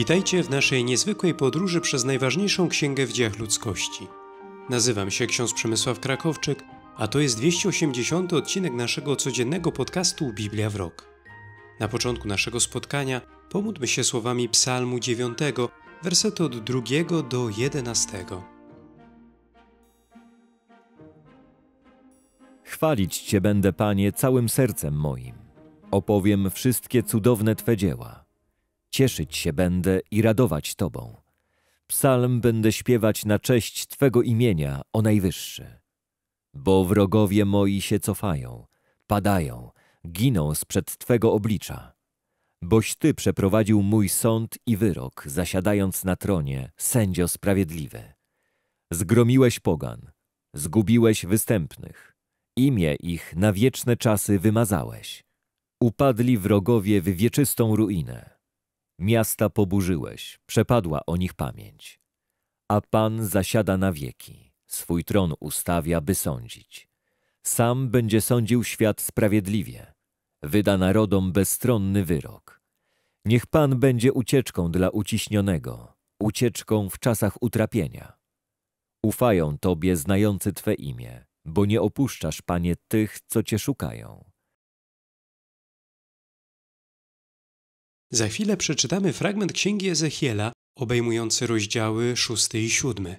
Witajcie w naszej niezwykłej podróży przez najważniejszą księgę w dziejach ludzkości. Nazywam się ksiądz Przemysław Krakowczyk, a to jest 280 odcinek naszego codziennego podcastu Biblia w rok. Na początku naszego spotkania pomódlmy się słowami Psalmu 9, wersety od 2 do 11. Chwalić Cię będę, Panie, całym sercem moim. Opowiem wszystkie cudowne Twe dzieła cieszyć się będę i radować Tobą. Psalm będę śpiewać na cześć Twego imienia, o Najwyższy. Bo wrogowie moi się cofają, padają, giną sprzed Twego oblicza. Boś Ty przeprowadził mój sąd i wyrok, zasiadając na tronie, sędzio sprawiedliwy. Zgromiłeś pogan, zgubiłeś występnych, imię ich na wieczne czasy wymazałeś. Upadli wrogowie w wieczystą ruinę. Miasta poburzyłeś, przepadła o nich pamięć. A Pan zasiada na wieki, swój tron ustawia, by sądzić. Sam będzie sądził świat sprawiedliwie, wyda narodom bezstronny wyrok. Niech Pan będzie ucieczką dla uciśnionego, ucieczką w czasach utrapienia. Ufają Tobie znający Twe imię, bo nie opuszczasz, Panie, tych, co Cię szukają. Za chwilę przeczytamy fragment księgi Ezechiela obejmujący rozdziały 6 i 7.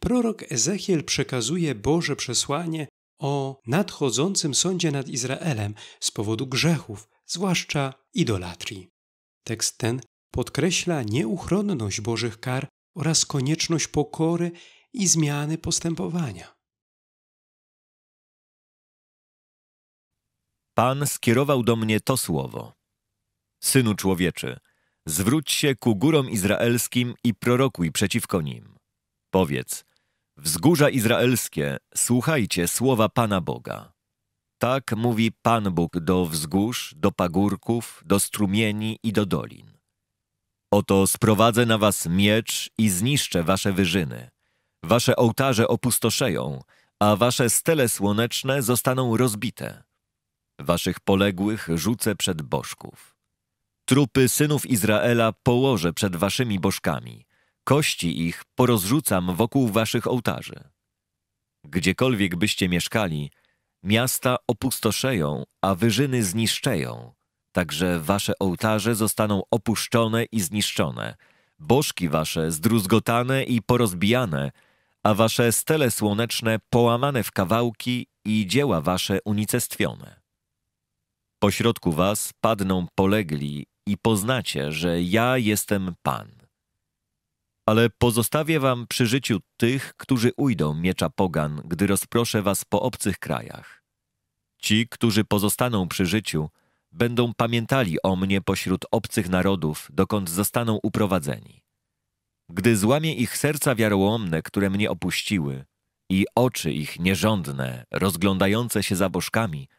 Prorok Ezechiel przekazuje Boże przesłanie o nadchodzącym sądzie nad Izraelem z powodu grzechów, zwłaszcza idolatrii. Tekst ten podkreśla nieuchronność Bożych kar oraz konieczność pokory i zmiany postępowania. Pan skierował do mnie to słowo. Synu człowieczy, zwróć się ku górom izraelskim i prorokuj przeciwko nim. Powiedz, wzgórza izraelskie, słuchajcie słowa Pana Boga. Tak mówi Pan Bóg do wzgórz, do pagórków, do strumieni i do dolin. Oto sprowadzę na was miecz i zniszczę wasze wyżyny. Wasze ołtarze opustoszeją, a wasze stele słoneczne zostaną rozbite. Waszych poległych rzucę przed bożków. Trupy synów Izraela położę przed waszymi bożkami, kości ich porozrzucam wokół waszych ołtarzy. Gdziekolwiek byście mieszkali, miasta opustoszeją, a wyżyny zniszczeją, także wasze ołtarze zostaną opuszczone i zniszczone, bożki wasze zdruzgotane i porozbijane, a wasze stele słoneczne połamane w kawałki i dzieła wasze unicestwione. Pośrodku was padną polegli i poznacie, że ja jestem Pan. Ale pozostawię wam przy życiu tych, którzy ujdą miecza pogan, gdy rozproszę was po obcych krajach. Ci, którzy pozostaną przy życiu, będą pamiętali o mnie pośród obcych narodów, dokąd zostaną uprowadzeni. Gdy złamie ich serca wiarołomne, które mnie opuściły, i oczy ich nierządne, rozglądające się za bożkami –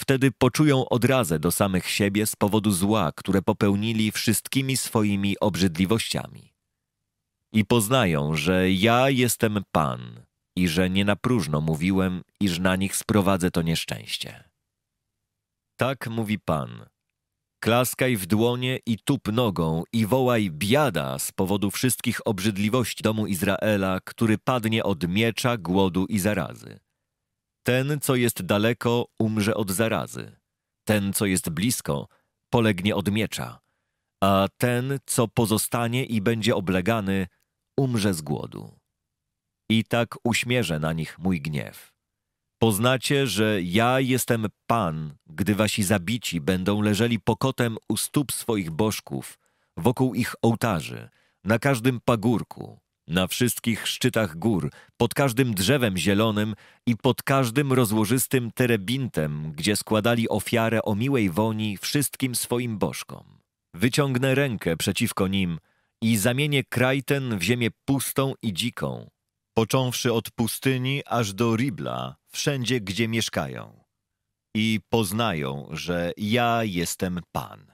Wtedy poczują odrazę do samych siebie z powodu zła, które popełnili wszystkimi swoimi obrzydliwościami. I poznają, że ja jestem Pan i że nie na próżno mówiłem, iż na nich sprowadzę to nieszczęście. Tak mówi Pan. Klaskaj w dłonie i tup nogą i wołaj biada z powodu wszystkich obrzydliwości domu Izraela, który padnie od miecza, głodu i zarazy. Ten, co jest daleko, umrze od zarazy. Ten, co jest blisko, polegnie od miecza. A ten, co pozostanie i będzie oblegany, umrze z głodu. I tak uśmierzę na nich mój gniew. Poznacie, że ja jestem Pan, gdy wasi zabici będą leżeli pokotem u stóp swoich bożków, wokół ich ołtarzy, na każdym pagórku, na wszystkich szczytach gór, pod każdym drzewem zielonym i pod każdym rozłożystym terebintem, gdzie składali ofiarę o miłej woni wszystkim swoim bożkom. Wyciągnę rękę przeciwko nim i zamienię kraj ten w ziemię pustą i dziką, począwszy od pustyni aż do Ribla, wszędzie gdzie mieszkają. I poznają, że ja jestem Pan.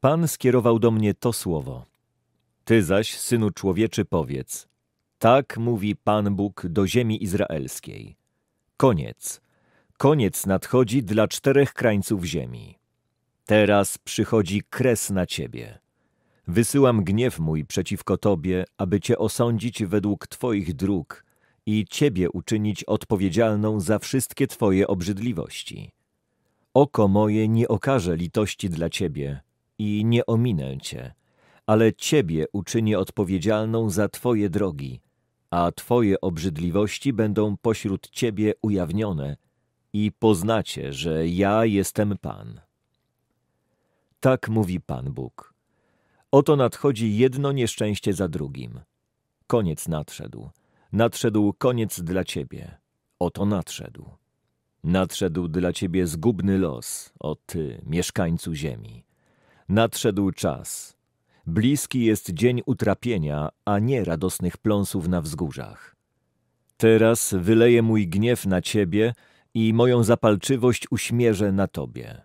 Pan skierował do mnie to słowo – ty zaś, synu człowieczy, powiedz: Tak mówi Pan Bóg do ziemi izraelskiej. Koniec. Koniec nadchodzi dla czterech krańców ziemi. Teraz przychodzi kres na ciebie. Wysyłam gniew mój przeciwko tobie, aby cię osądzić według twoich dróg i ciebie uczynić odpowiedzialną za wszystkie twoje obrzydliwości. Oko moje nie okaże litości dla ciebie i nie ominę cię ale Ciebie uczynię odpowiedzialną za Twoje drogi, a Twoje obrzydliwości będą pośród Ciebie ujawnione i poznacie, że ja jestem Pan. Tak mówi Pan Bóg. Oto nadchodzi jedno nieszczęście za drugim. Koniec nadszedł. Nadszedł koniec dla Ciebie. Oto nadszedł. Nadszedł dla Ciebie zgubny los, o Ty, mieszkańcu ziemi. Nadszedł czas, Bliski jest dzień utrapienia, a nie radosnych pląsów na wzgórzach. Teraz wyleję mój gniew na ciebie i moją zapalczywość uśmierzę na tobie.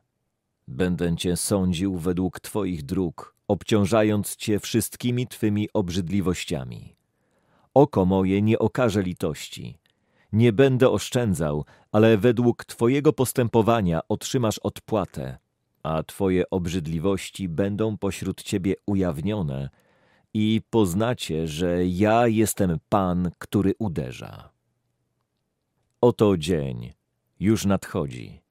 Będę cię sądził według twoich dróg, obciążając cię wszystkimi twymi obrzydliwościami. Oko moje nie okaże litości. Nie będę oszczędzał, ale według twojego postępowania otrzymasz odpłatę – a Twoje obrzydliwości będą pośród Ciebie ujawnione i poznacie, że ja jestem Pan, który uderza. Oto dzień, już nadchodzi.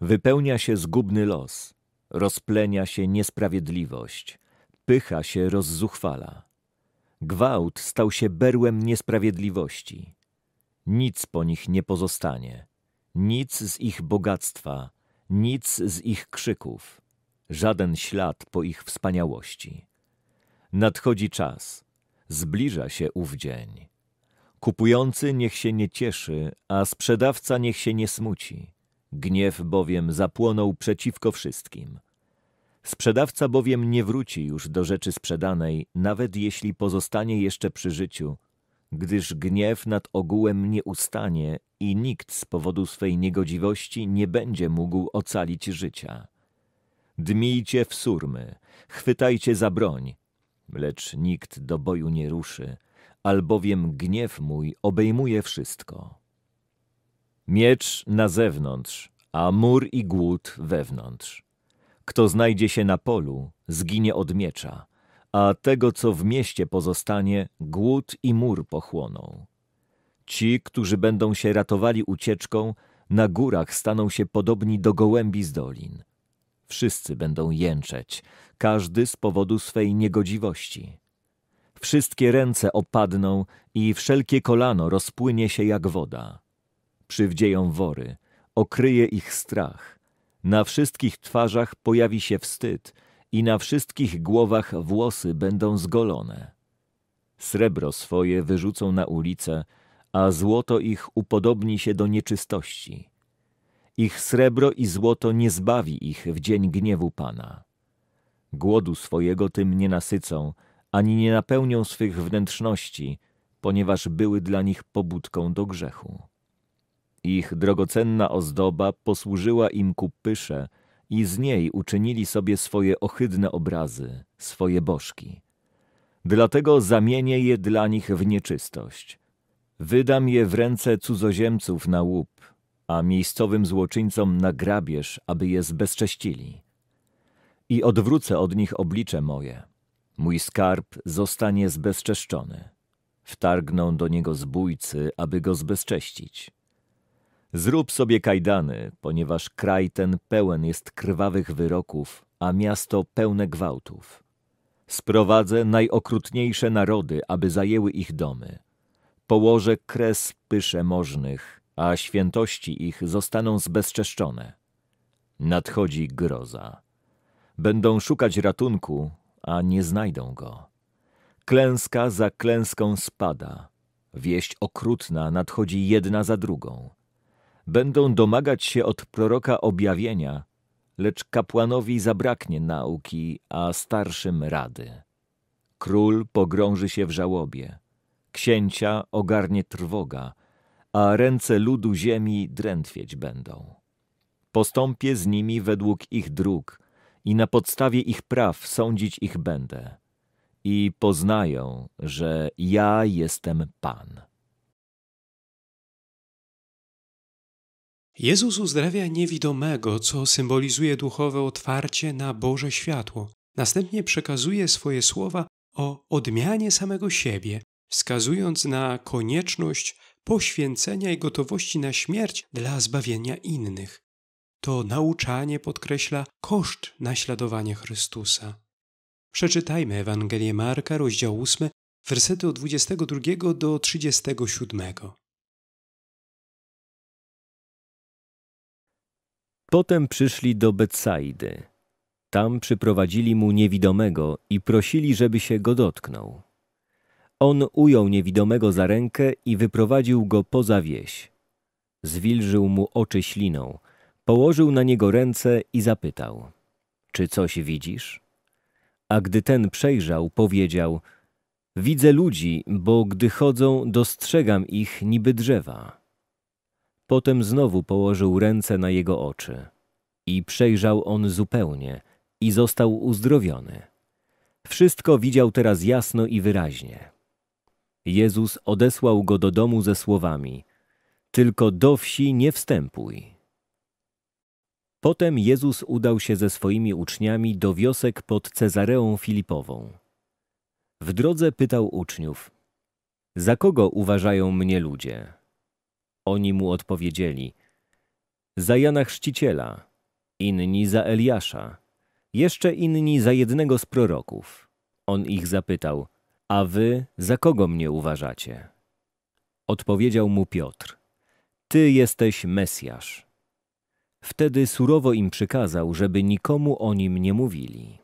Wypełnia się zgubny los, rozplenia się niesprawiedliwość, pycha się rozzuchwala. Gwałt stał się berłem niesprawiedliwości. Nic po nich nie pozostanie, nic z ich bogactwa, nic z ich krzyków, żaden ślad po ich wspaniałości. Nadchodzi czas, zbliża się ów dzień. Kupujący niech się nie cieszy, a sprzedawca niech się nie smuci. Gniew bowiem zapłonął przeciwko wszystkim. Sprzedawca bowiem nie wróci już do rzeczy sprzedanej, nawet jeśli pozostanie jeszcze przy życiu – gdyż gniew nad ogółem nie ustanie i nikt z powodu swej niegodziwości nie będzie mógł ocalić życia. Dmijcie w surmy, chwytajcie za broń, lecz nikt do boju nie ruszy, albowiem gniew mój obejmuje wszystko. Miecz na zewnątrz, a mur i głód wewnątrz. Kto znajdzie się na polu, zginie od miecza, a tego, co w mieście pozostanie, głód i mur pochłoną. Ci, którzy będą się ratowali ucieczką, na górach staną się podobni do gołębi z dolin. Wszyscy będą jęczeć, każdy z powodu swej niegodziwości. Wszystkie ręce opadną i wszelkie kolano rozpłynie się jak woda. Przywdzieją wory, okryje ich strach. Na wszystkich twarzach pojawi się wstyd – i na wszystkich głowach włosy będą zgolone. Srebro swoje wyrzucą na ulicę, a złoto ich upodobni się do nieczystości. Ich srebro i złoto nie zbawi ich w dzień gniewu Pana. Głodu swojego tym nie nasycą, ani nie napełnią swych wnętrzności, ponieważ były dla nich pobudką do grzechu. Ich drogocenna ozdoba posłużyła im ku pysze – i z niej uczynili sobie swoje ohydne obrazy, swoje bożki. Dlatego zamienię je dla nich w nieczystość. Wydam je w ręce cudzoziemców na łup, a miejscowym złoczyńcom na grabież, aby je zbezcześcili. I odwrócę od nich oblicze moje. Mój skarb zostanie zbezczeszczony. Wtargną do niego zbójcy, aby go zbezcześcić. Zrób sobie kajdany, ponieważ kraj ten pełen jest krwawych wyroków, a miasto pełne gwałtów. Sprowadzę najokrutniejsze narody, aby zajęły ich domy. Położę kres pysze możnych, a świętości ich zostaną zbezczeszczone. Nadchodzi groza. Będą szukać ratunku, a nie znajdą go. Klęska za klęską spada. Wieść okrutna nadchodzi jedna za drugą będą domagać się od proroka objawienia, lecz kapłanowi zabraknie nauki, a starszym rady. Król pogrąży się w żałobie, księcia ogarnie trwoga, a ręce ludu ziemi drętwieć będą. Postąpię z nimi według ich dróg i na podstawie ich praw sądzić ich będę. I poznają, że ja jestem Pan. Jezus uzdrawia niewidomego, co symbolizuje duchowe otwarcie na Boże światło. Następnie przekazuje swoje słowa o odmianie samego siebie, wskazując na konieczność poświęcenia i gotowości na śmierć dla zbawienia innych. To nauczanie podkreśla koszt naśladowania Chrystusa. Przeczytajmy Ewangelię Marka, rozdział 8, wersety od 22 do 37. Potem przyszli do Betsaidy. Tam przyprowadzili mu niewidomego i prosili, żeby się go dotknął. On ujął niewidomego za rękę i wyprowadził go poza wieś. Zwilżył mu oczy śliną, położył na niego ręce i zapytał: Czy coś widzisz? A gdy ten przejrzał, powiedział: Widzę ludzi, bo gdy chodzą, dostrzegam ich niby drzewa. Potem znowu położył ręce na jego oczy. I przejrzał on zupełnie i został uzdrowiony. Wszystko widział teraz jasno i wyraźnie. Jezus odesłał go do domu ze słowami Tylko do wsi nie wstępuj. Potem Jezus udał się ze swoimi uczniami do wiosek pod Cezareą Filipową. W drodze pytał uczniów: Za kogo uważają mnie ludzie? Oni mu odpowiedzieli: Za Jana Chrzciciela, inni za Eliasza, jeszcze inni za jednego z proroków. On ich zapytał: A wy za kogo mnie uważacie? Odpowiedział mu Piotr: Ty jesteś Mesjasz. Wtedy surowo im przykazał, żeby nikomu o nim nie mówili.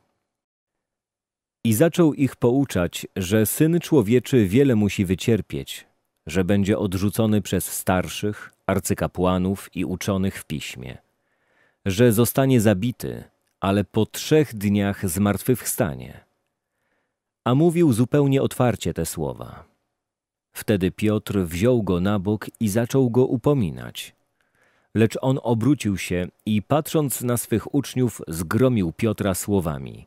I zaczął ich pouczać, że syn człowieczy wiele musi wycierpieć że będzie odrzucony przez starszych, arcykapłanów i uczonych w piśmie, że zostanie zabity, ale po trzech dniach zmartwychwstanie. A mówił zupełnie otwarcie te słowa. Wtedy Piotr wziął go na bok i zaczął go upominać. Lecz on obrócił się i patrząc na swych uczniów, zgromił Piotra słowami: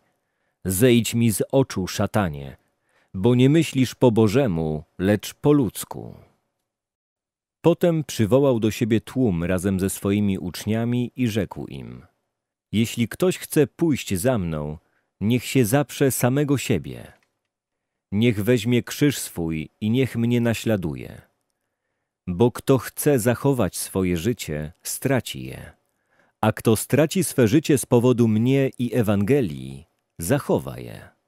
Zejdź mi z oczu, szatanie! bo nie myślisz po Bożemu, lecz po ludzku. Potem przywołał do siebie tłum razem ze swoimi uczniami i rzekł im: Jeśli ktoś chce pójść za mną, niech się zaprze samego siebie. Niech weźmie krzyż swój i niech mnie naśladuje. Bo kto chce zachować swoje życie, straci je. A kto straci swe życie z powodu mnie i Ewangelii, zachowa je.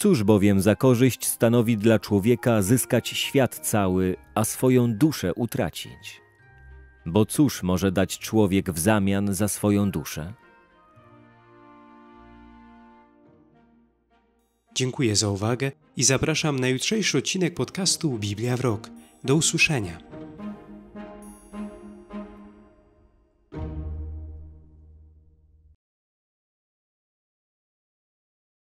Cóż bowiem za korzyść stanowi dla człowieka zyskać świat cały, a swoją duszę utracić? Bo cóż może dać człowiek w zamian za swoją duszę? Dziękuję za uwagę i zapraszam na jutrzejszy odcinek podcastu Biblia w Rok. Do usłyszenia.